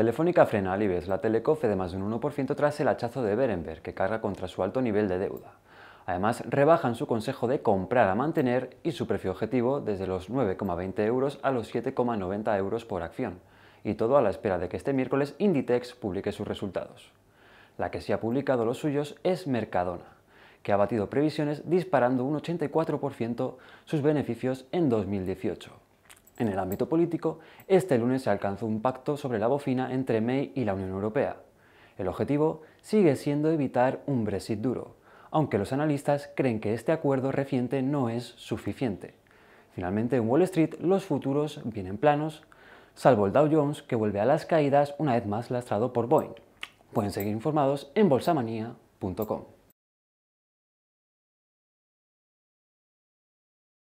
Telefónica frena al IBEX la Telecofe de más de un 1% tras el hachazo de Berenberg, que carga contra su alto nivel de deuda. Además, rebajan su consejo de comprar a mantener y su precio objetivo desde los 9,20 euros a los 7,90 euros por acción. Y todo a la espera de que este miércoles Inditex publique sus resultados. La que sí ha publicado los suyos es Mercadona, que ha batido previsiones disparando un 84% sus beneficios en 2018. En el ámbito político, este lunes se alcanzó un pacto sobre la bofina entre May y la Unión Europea. El objetivo sigue siendo evitar un Brexit duro, aunque los analistas creen que este acuerdo reciente no es suficiente. Finalmente, en Wall Street los futuros vienen planos, salvo el Dow Jones que vuelve a las caídas una vez más lastrado por Boeing. Pueden seguir informados en bolsamanía.com.